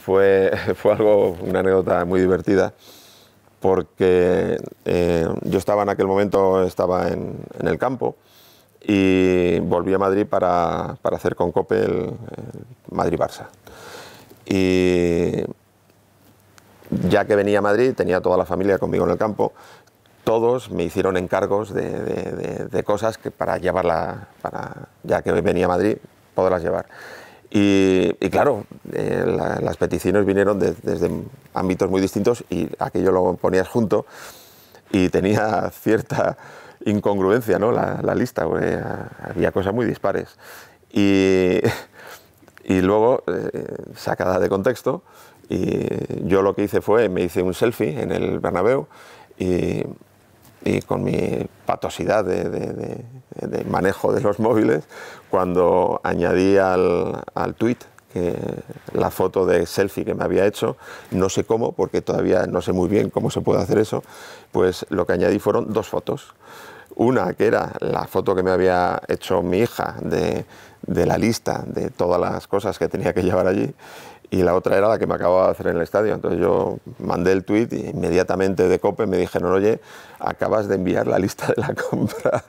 fue, fue algo, una anécdota muy divertida, porque eh, yo estaba en aquel momento estaba en, el campo y volví a Madrid para, hacer con COPE Madrid-Barça. Y ya que venía a Madrid, tenía toda la familia conmigo en el campo, todos me hicieron encargos de, cosas que para llevarla, para, ya que venía a Madrid, poderlas llevar. Y, claro, eh, las peticiones vinieron desde ámbitos muy distintos y aquello lo ponías junto y tenía cierta incongruencia ¿no? la, lista, eh, había cosas muy dispares. Y, luego, eh, sacada de contexto, y yo lo que hice fue, me hice un selfie en el Bernabéu y con mi patosidad de, manejo de los móviles cuando añadí al, tweet que la foto de selfie que me había hecho, no sé cómo, porque todavía no sé muy bien cómo se puede hacer eso, pues lo que añadí fueron dos fotos. Una que era la foto que me había hecho mi hija de la lista de todas las cosas que tenía que llevar allí y la otra era la que me acababa de hacer en el estadio. Entonces yo mandé el tweet y inmediatamente de COPE me dijeron, oye, acabas de enviar la lista de la compra.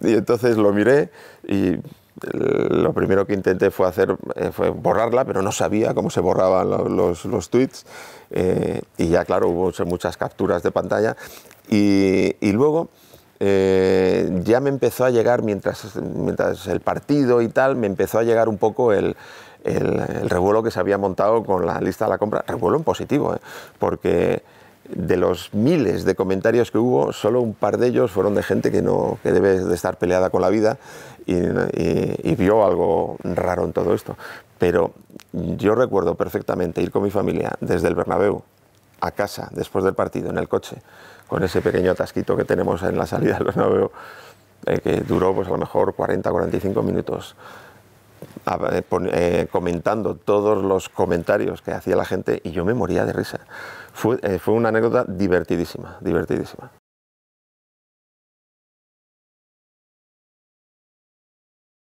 y entonces lo miré y lo primero que intenté fue hacer eh, fue borrarla, pero no sabía cómo se borraban los, los, tweets. Eh, y ya, claro, hubo muchas capturas de pantalla. Y, y luego eh, ya me empezó a llegar, mientras, el partido y tal, me empezó a llegar un poco el, revuelo que se había montado con la lista de la compra, revuelo en positivo, ¿eh? porque de los miles de comentarios que hubo, solo un par de ellos fueron de gente que, no, debe de estar peleada con la vida y, y vio algo raro en todo esto. Pero yo recuerdo perfectamente ir con mi familia desde el Bernabéu a casa después del partido en el coche, con ese pequeño atasquito que tenemos en la salida de los eh, que duró pues a lo mejor 40, 45 minutos, eh, eh, comentando todos los comentarios que hacía la gente y yo me moría de risa. Fue, eh, fue una anécdota divertidísima, divertidísima.